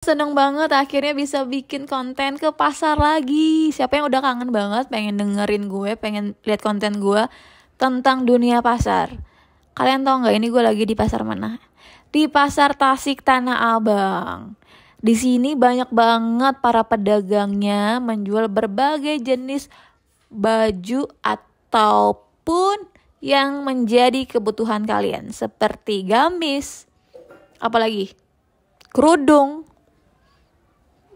Seneng banget akhirnya bisa bikin konten ke pasar lagi. Siapa yang udah kangen banget pengen dengerin gue, pengen lihat konten gue tentang dunia pasar. Kalian tau nggak ini gue lagi di pasar mana? Di pasar Tasik Tanah Abang. Di sini banyak banget para pedagangnya menjual berbagai jenis baju ataupun yang menjadi kebutuhan kalian seperti gamis, apalagi kerudung,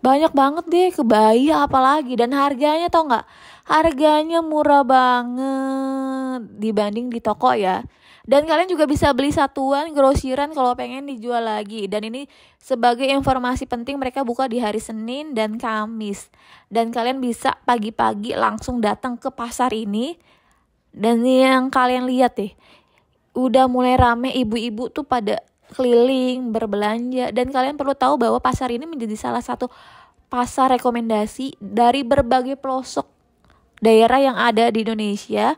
banyak banget deh kebaya apalagi dan harganya tau nggak harganya murah banget dibanding di toko ya dan kalian juga bisa beli satuan grosiran kalau pengen dijual lagi dan ini sebagai informasi penting mereka buka di hari Senin dan Kamis dan kalian bisa pagi-pagi langsung datang ke pasar ini dan yang kalian lihat deh udah mulai rame ibu-ibu tuh pada keliling, berbelanja dan kalian perlu tahu bahwa pasar ini menjadi salah satu pasar rekomendasi dari berbagai pelosok daerah yang ada di Indonesia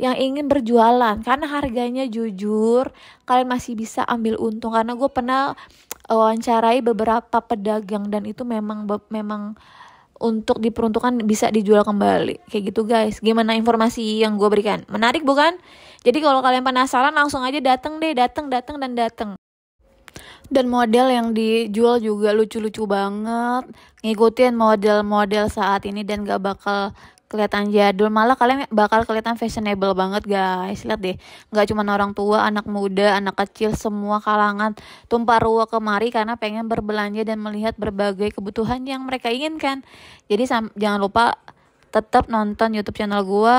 yang ingin berjualan karena harganya jujur kalian masih bisa ambil untung karena gue pernah eh, wawancarai beberapa pedagang dan itu memang memang untuk diperuntukkan bisa dijual kembali. Kayak gitu guys. Gimana informasi yang gue berikan? Menarik bukan? Jadi kalau kalian penasaran langsung aja dateng deh, dateng, dateng, dan dateng. Dan model yang dijual juga lucu-lucu banget. Ngikutin model-model saat ini dan gak bakal kelihatan jadul malah kalian bakal kelihatan fashionable banget guys lihat deh nggak cuma orang tua anak muda anak kecil semua kalangan tumpah ruah kemari karena pengen berbelanja dan melihat berbagai kebutuhan yang mereka inginkan jadi jangan lupa tetap nonton YouTube channel gua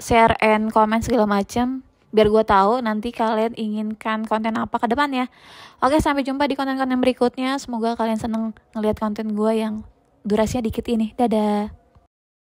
share and comment segala macam biar gua tahu nanti kalian inginkan konten apa ke depan ya Oke, sampai jumpa di konten-konten berikutnya. Semoga kalian seneng ngelihat konten gua yang durasinya dikit ini. Dadah!